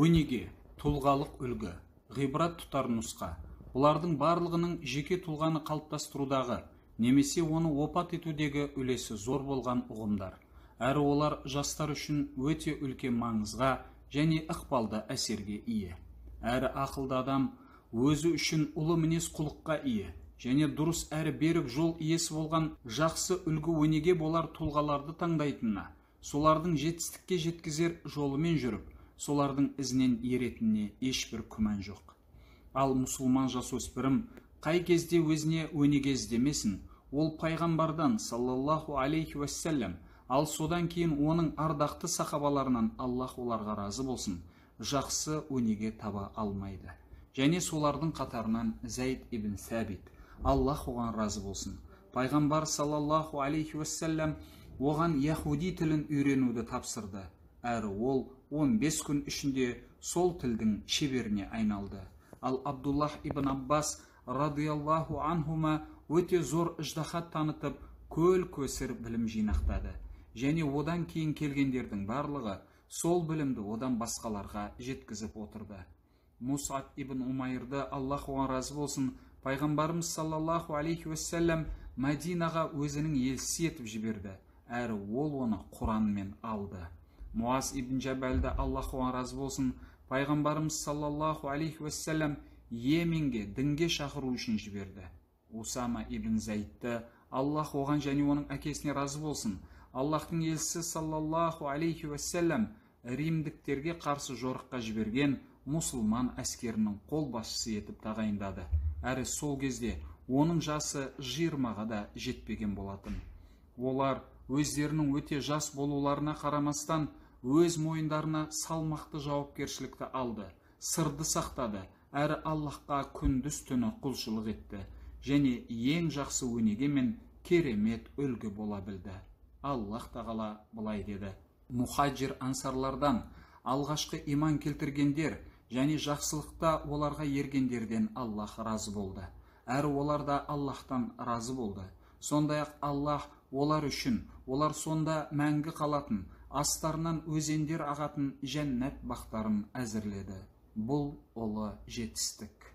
өнеге тұлғалық үлгі ғибрат тұтар нұсқа бұлардың барлығының жеке тұлғаны қалыптастырудағы немесе оны опат етудегі үлесі зор болған ұғымдар әрі олар жастар үшін өте үлкен маңызға және ықпалды әсерге ие әрі ақылды адам өзі үшін ұлы мінез құлыққа ие және дұрыс әрі берік жол иесі болған жақсы үлгі өнеге болар тұлғаларды таңдайтынына солардың жетістікке жеткізер жолымен жүріп солардың ізінен еретініне ешбір күмән жоқ ал мұсылман жасөспірім қай кезде өзіне өнеге іздемесін ол пайғамбардан саллаллаху алейхи уассалям ал содан кейін оның ардақты сахабаларынан аллах оларға разы болсын жақсы өнеге таба алмайды және солардың қатарынан зәйд ибн сәбит аллах оған разы болсын пайғамбар саллаллаху алейхи уассалям оған яхуди тілін үйренуді тапсырды әрі ол 15 күн ішінде сол тілдің шеберіне айналды ал абдуллах ибн аббас радиаллаху анхума өте зор ыждахат танытып көл көсір білім жинақтады және одан кейін келгендердің барлығы сол білімді одан басқаларға жеткізіп отырды мусаб ибн умайырды аллах оған разы болсын пайғамбарымыз саллаллаху алейхи уассалам мәдинаға өзінің елшісі етіп жіберді әрі ол оны құранмен алды муаз ибн жәбәлді аллах оған разы болсын пайғамбарымыз саллаллаху алейхи уассалам еменге дінге шақыру үшін жіберді усама ибн Зайдті, аллах оған және оның әкесіне разы болсын аллахтың елшісі саллаллаху алейхи уассалам римдіктерге қарсы жорыққа жіберген мұсылман әскерінің қолбасшысы етіп тағайындады әрі сол кезде оның жасы жиырмаға да жетпеген болатын олар өздерінің өте жас болуларына қарамастан өз мойындарына салмақты жауапкершілікті алды сырды сақтады әрі аллахқа күндіз түні құлшылық етті және ең жақсы өнеге мен керемет үлгі бола білді аллах тағала былай деді мұхаджир ансарлардан алғашқы иман келтіргендер және жақсылықта оларға ергендерден аллах разы болды әрі олар да аллахтан разы болды сондай ақ аллах олар үшін олар сонда мәңгі қалатын астарынан өзендер ағатын жәннат бақтарын әзірледі бұл ұлы жетістік